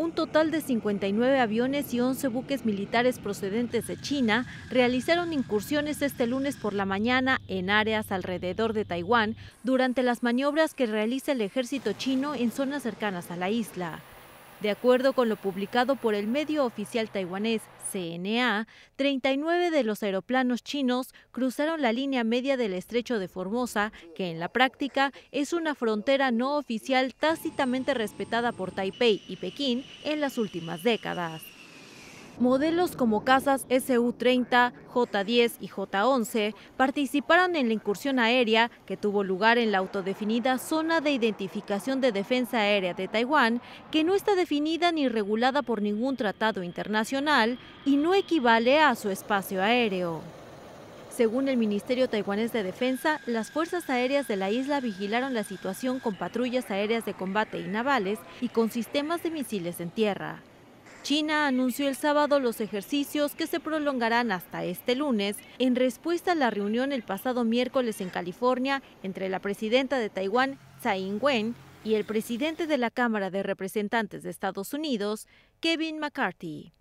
un total de 59 aviones y 11 buques militares procedentes de China realizaron incursiones este lunes por la mañana en áreas alrededor de Taiwán durante las maniobras que realiza el ejército chino en zonas cercanas a la isla. De acuerdo con lo publicado por el medio oficial taiwanés CNA, 39 de los aeroplanos chinos cruzaron la línea media del estrecho de Formosa, que en la práctica es una frontera no oficial tácitamente respetada por Taipei y Pekín en las últimas décadas modelos como casas SU-30, J-10 y J-11 participaron en la incursión aérea que tuvo lugar en la autodefinida Zona de Identificación de Defensa Aérea de Taiwán, que no está definida ni regulada por ningún tratado internacional y no equivale a su espacio aéreo. Según el Ministerio Taiwanés de Defensa, las fuerzas aéreas de la isla vigilaron la situación con patrullas aéreas de combate y navales y con sistemas de misiles en tierra. China anunció el sábado los ejercicios que se prolongarán hasta este lunes en respuesta a la reunión el pasado miércoles en California entre la presidenta de Taiwán, Tsai Ing-wen, y el presidente de la Cámara de Representantes de Estados Unidos, Kevin McCarthy.